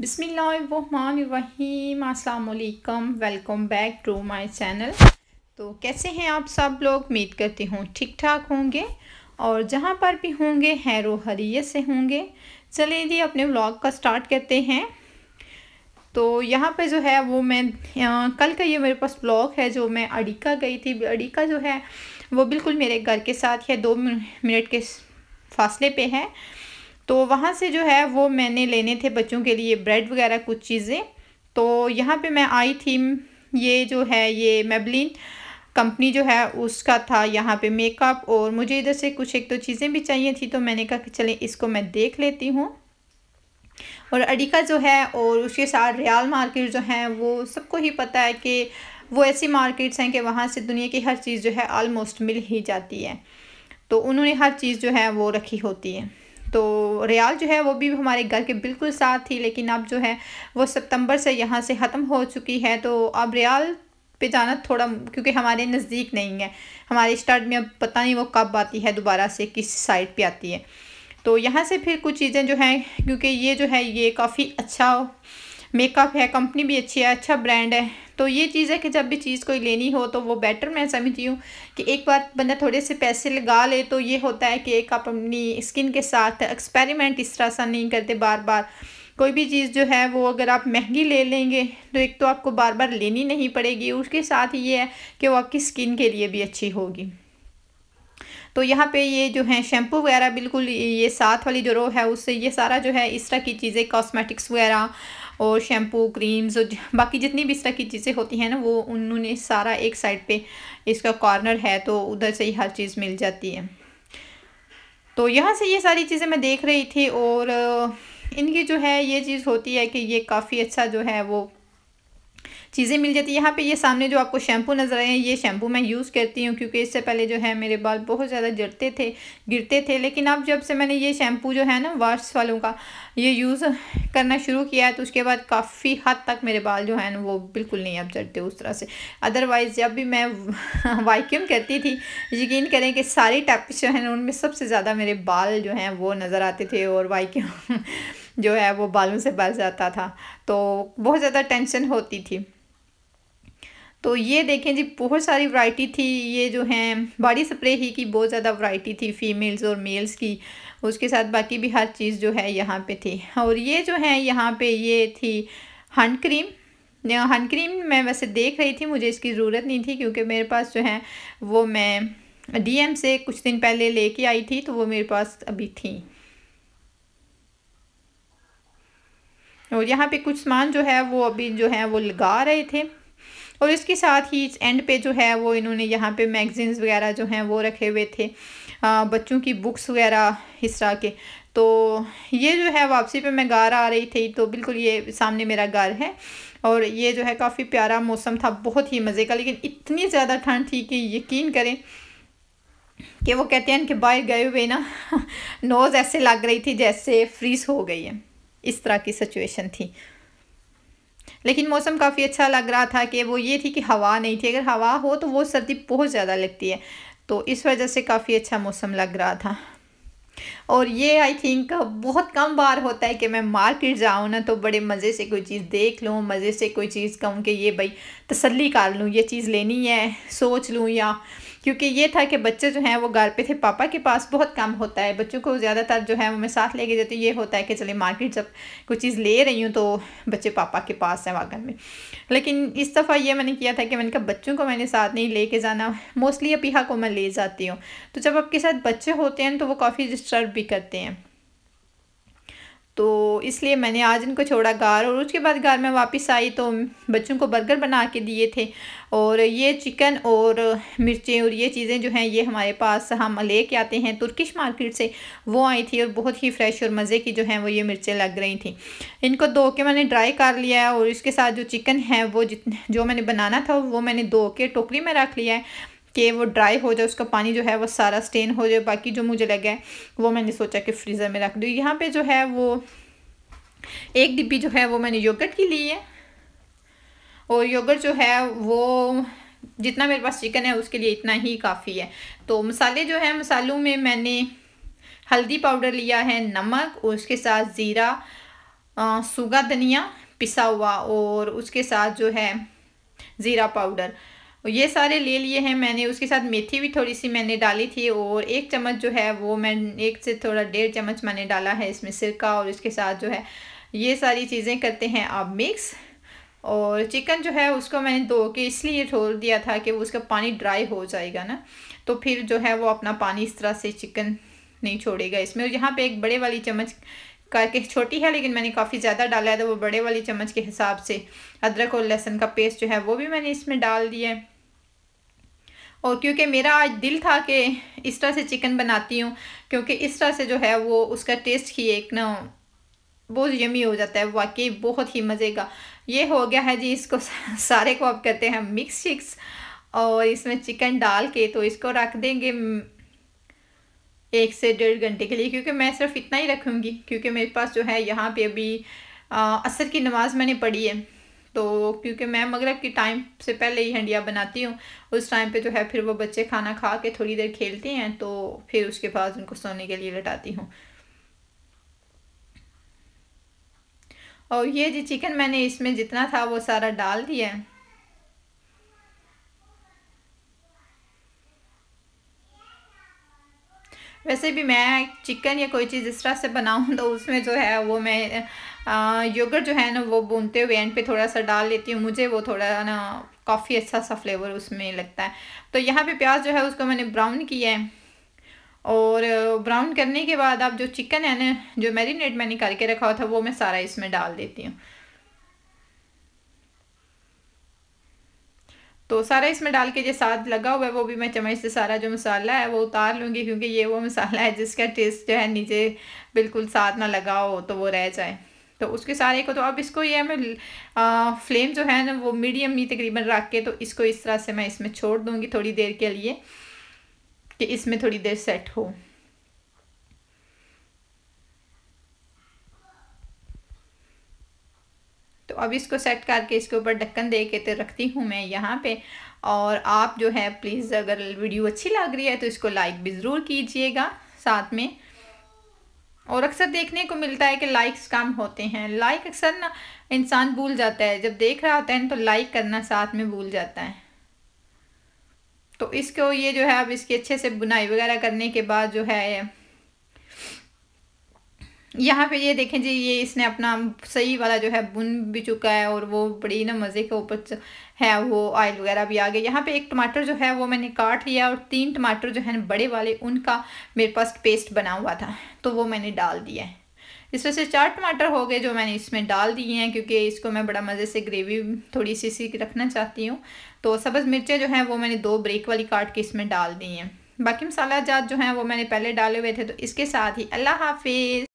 बिसमीम अल्लाम welcome back to my channel तो कैसे हैं आप सब लोग उम्मीद करती हूँ ठीक ठाक होंगे और जहाँ पर भी होंगे हैरो हरीत से होंगे चलिए जी अपने व्लॉग का स्टार्ट करते हैं तो यहाँ पे जो है वो मैं आ, कल का ये मेरे पास ब्लॉग है जो मैं अड़ीका गई थी अड़ीका जो है वो बिल्कुल मेरे घर के साथ है दो मिनट के फासले पे है तो वहाँ से जो है वो मैंने लेने थे बच्चों के लिए ब्रेड वगैरह कुछ चीज़ें तो यहाँ पे मैं आई थी ये जो है ये मेबलिन कंपनी जो है उसका था यहाँ पे मेकअप और मुझे इधर से कुछ एक तो चीज़ें भी चाहिए थी तो मैंने कहा कि चलें इसको मैं देख लेती हूँ और अडिका जो है और उसके साथ रियाल मार्केट जो हैं वो सबको ही पता है कि वो ऐसी मार्केट्स हैं कि वहाँ से दुनिया की हर चीज़ जो है आलमोस्ट मिल ही जाती है तो उन्होंने हर चीज़ जो है वो रखी होती है तो रियाल जो है वो भी हमारे घर के बिल्कुल साथ थी लेकिन अब जो है वो सितंबर से यहाँ से ख़त्म हो चुकी है तो अब रियाल पे जाना थोड़ा क्योंकि हमारे नज़दीक नहीं है हमारे स्टार्ट में अब पता नहीं वो कब आती है दोबारा से किस साइड पर आती है तो यहाँ से फिर कुछ चीज़ें जो हैं क्योंकि ये जो है ये काफ़ी अच्छा मेकअप है कंपनी भी अच्छी है अच्छा ब्रांड है तो ये चीज़ है कि जब भी चीज़ कोई लेनी हो तो वो बेटर मैं समझती हूँ कि एक बार बंदा थोड़े से पैसे लगा ले तो ये होता है कि एक आप अपनी स्किन के साथ एक्सपेरिमेंट इस तरह सा नहीं करते बार बार कोई भी चीज़ जो है वो अगर आप महंगी ले लेंगे तो एक तो आपको बार बार लेनी नहीं पड़ेगी उसके साथ ही ये है कि वो आपकी स्किन के लिए भी अच्छी होगी तो यहाँ पे ये जो है शैम्पू वगैरह बिल्कुल ये साथ वाली जो रो है उससे ये सारा जो है इस तरह की चीज़ें कॉस्मेटिक्स वगैरह और शैम्पू क्रीम्स और बाकी जितनी भी इस तरह की चीज़ें होती हैं ना वो उन्होंने सारा एक साइड पे इसका कॉर्नर है तो उधर से ही हर चीज़ मिल जाती है तो यहाँ से ये सारी चीज़ें मैं देख रही थी और इनकी जो है ये चीज़ होती है कि ये काफ़ी अच्छा जो है वो चीज़ें मिल जाती है यहाँ पे ये सामने जो आपको शैम्पू नज़र आए हैं ये शैम्पू मैं यूज़ करती हूँ क्योंकि इससे पहले जो है मेरे बाल बहुत ज़्यादा जड़ते थे गिरते थे लेकिन अब जब से मैंने ये शैम्पू जो है ना वार्स वालों का ये यूज़ करना शुरू किया है तो उसके बाद काफ़ी हद तक मेरे बाल जो है ना वो बिल्कुल नहीं अब जड़ते उस तरह से अदरवाइज़ जब भी मैं वाइक्यूम करती थी यकीन करें कि सारी टैप्स जो है उनमें सबसे ज़्यादा मेरे बाल जो हैं वो नज़र आते थे और वाइक्यूम जो है वो बालों से बच जाता था तो बहुत ज़्यादा टेंशन होती थी तो ये देखें जी बहुत सारी वैरायटी थी ये जो हैं बॉडी स्प्रे ही की बहुत ज़्यादा वैरायटी थी फीमेल्स और मेल्स की उसके साथ बाकी भी हर चीज़ जो है यहाँ पे थी और ये जो है यहाँ पे ये थी हंड क्रीम हंड क्रीम मैं वैसे देख रही थी मुझे इसकी ज़रूरत नहीं थी क्योंकि मेरे पास जो है वो मैं डीएम से कुछ दिन पहले कर आई थी तो वो मेरे पास अभी थी और यहाँ पे कुछ सामान जो है वो अभी जो है वो लगा रहे थे और इसके साथ ही इस एंड पे जो है वो इन्होंने यहाँ पे मैगजीन्स वगैरह जो हैं वो रखे हुए थे आ, बच्चों की बुक्स वगैरह इस तरह के तो ये जो है वापसी पे मैं गार आ रही थी तो बिल्कुल ये सामने मेरा गार है और ये जो है काफ़ी प्यारा मौसम था बहुत ही मज़े का लेकिन इतनी ज़्यादा ठंड थी कि यकीन करें कि वो कहते हैं कि बाहर गए हुए ना नोज़ ऐसे लग रही थी जैसे फ्रीज़ हो गई है इस तरह की सिचुएशन थी लेकिन मौसम काफ़ी अच्छा लग रहा था कि वो ये थी कि हवा नहीं थी अगर हवा हो तो वो सर्दी बहुत ज़्यादा लगती है तो इस वजह से काफ़ी अच्छा मौसम लग रहा था और ये आई थिंक बहुत कम बार होता है कि मैं मार्केट जाऊँ ना तो बड़े मज़े से कोई चीज़ देख लूँ मज़े से कोई चीज़ कहूँ कि ये भाई तसल्ली कर लूँ ये चीज़ लेनी है सोच लूँ या क्योंकि ये था कि बच्चे जो हैं वो घर पे थे पापा के पास बहुत कम होता है बच्चों को ज़्यादातर जो है वो मैं साथ लेके जाती हूँ ये होता है कि चले मार्केट जब कोई चीज़ ले रही हूँ तो बच्चे पापा के पास हैं वागन में लेकिन इस दफ़ा ये मैंने किया था कि मैंने कहा बच्चों को मैंने साथ नहीं लेके जाना मोस्टली अपीहा को मैं ले जाती हूँ तो जब आपके साथ बच्चे होते हैं तो वो काफ़ी डिस्टर्ब भी करते हैं तो इसलिए मैंने आज इनको छोड़ा घर और उसके बाद घर में वापस आई तो बच्चों को बर्गर बना के दिए थे और ये चिकन और मिर्चें और ये चीज़ें जो हैं ये हमारे पास हम ले के आते हैं तुर्किश मार्केट से वो आई थी और बहुत ही फ्रेश और मज़े की जो हैं वो ये मिर्चें लग रही थी इनको धो के मैंने ड्राई कर लिया है और इसके साथ जो चिकन है वो जितने जो मैंने बनाना था वो मैंने धो के टोकरी में रख लिया है कि वो ड्राई हो जाए उसका पानी जो है वो सारा स्टेन हो जाए बाकी जो मुझे लगा है वो मैंने सोचा कि फ्रीज़र में रख दूँ यहाँ पे जो है वो एक डिब्बी जो है वो मैंने योगर्ट की ली है और योगर्ट जो है वो जितना मेरे पास चिकन है उसके लिए इतना ही काफ़ी है तो मसाले जो है मसालों में मैंने हल्दी पाउडर लिया है नमक और उसके साथ ज़ीरा सूगा धनिया पिसा हुआ और उसके साथ जो है ज़ीरा पाउडर और ये सारे ले लिए हैं मैंने उसके साथ मेथी भी थोड़ी सी मैंने डाली थी और एक चम्मच जो है वो मैं एक से थोड़ा डेढ़ चम्मच मैंने डाला है इसमें सिरका और इसके साथ जो है ये सारी चीज़ें करते हैं आप मिक्स और चिकन जो है उसको मैंने धो के इसलिए छोड़ दिया था कि उसका पानी ड्राई हो जाएगा ना तो फिर जो है वो अपना पानी इस तरह से चिकन नहीं छोड़ेगा इसमें और यहाँ पे एक बड़े वाली चम्मच करके छोटी है लेकिन मैंने काफ़ी ज़्यादा डाला है तो वो बड़े वाली चम्मच के हिसाब से अदरक और लहसुन का पेस्ट जो है वो भी मैंने इसमें डाल दिया है और क्योंकि मेरा आज दिल था कि इस तरह से चिकन बनाती हूँ क्योंकि इस तरह से जो है वो उसका टेस्ट ही एक ना बहुत यमी हो जाता है वाकई बहुत ही मज़े का ये हो गया है जी इसको सारे को आप कहते हैं मिक्स शिक्स और इसमें चिकन डाल के तो इसको रख देंगे एक से डेढ़ घंटे के लिए क्योंकि मैं सिर्फ इतना ही रखूँगी क्योंकि मेरे पास जो है यहाँ पे अभी असर की नमाज़ मैंने पढ़ी है तो क्योंकि मैं मगरब की टाइम से पहले ही हंडिया बनाती हूँ उस टाइम पे जो है फिर वो बच्चे खाना खा के थोड़ी देर खेलते हैं तो फिर उसके बाद उनको सोने के लिए लटाती हूँ और ये जी चिकन मैंने इसमें जितना था वो सारा डाल दिया है वैसे भी मैं चिकन या कोई चीज़ इस तरह से बनाऊँ तो उसमें जो है वो मैं योगर जो है ना वो बूनते हुए एंड पे थोड़ा सा डाल लेती हूँ मुझे वो थोड़ा ना काफ़ी अच्छा सा फ्लेवर उसमें लगता है तो यहाँ पे प्याज जो है उसको मैंने ब्राउन किया है और ब्राउन करने के बाद आप जो चिकन है ना जो मैरिनेट मैंने करके रखा हुआ था वो मैं सारा इसमें डाल देती हूँ तो सारा इसमें डाल के जो साथ लगा हुआ है वो भी मैं चम्मच से सारा जो मसाला है वो उतार लूँगी क्योंकि ये वो मसाला है जिसका टेस्ट जो है नीचे बिल्कुल साथ ना लगा हो तो वो रह जाए तो उसके सारे को तो अब इसको ये मैं फ्लेम जो है ना वो मीडियम ही तकरीबन रख के तो इसको इस तरह से मैं इसमें छोड़ दूँगी थोड़ी देर के लिए कि इसमें थोड़ी देर सेट हो तो अब इसको सेट करके इसके ऊपर ढक्कन दे के तो रखती हूँ मैं यहाँ पे और आप जो है प्लीज़ अगर वीडियो अच्छी लग रही है तो इसको लाइक भी ज़रूर कीजिएगा साथ में और अक्सर देखने को मिलता है कि लाइक्स कम होते हैं लाइक अक्सर ना इंसान भूल जाता है जब देख रहा होता है ना तो लाइक करना साथ में भूल जाता है तो इसको ये जो है अब इसके अच्छे से बुनाई वगैरह करने के बाद जो है यहाँ पे ये देखें जी ये इसने अपना सही वाला जो है बुन भी चुका है और वो बड़ी ना मज़े के ऊपर है वो ऑयल वगैरह भी आ गया यहाँ पे एक टमाटर जो है वो मैंने काट लिया और तीन टमाटर जो है बड़े वाले उनका मेरे पास पेस्ट बना हुआ था तो वो मैंने डाल दिया है इस वजह से चार टमाटर हो गए जो मैंने इसमें डाल दिए हैं क्योंकि इसको मैं बड़ा मज़े से ग्रेवी थोड़ी सी सी रखना चाहती हूँ तो सब्ज़ मिर्चें जो हैं वो मैंने दो ब्रेक वाली काट के इसमें डाल दी हैं बाकी मसाला जात जो हैं वो मैंने पहले डाले हुए थे तो इसके साथ ही अल्लाह हाफिज़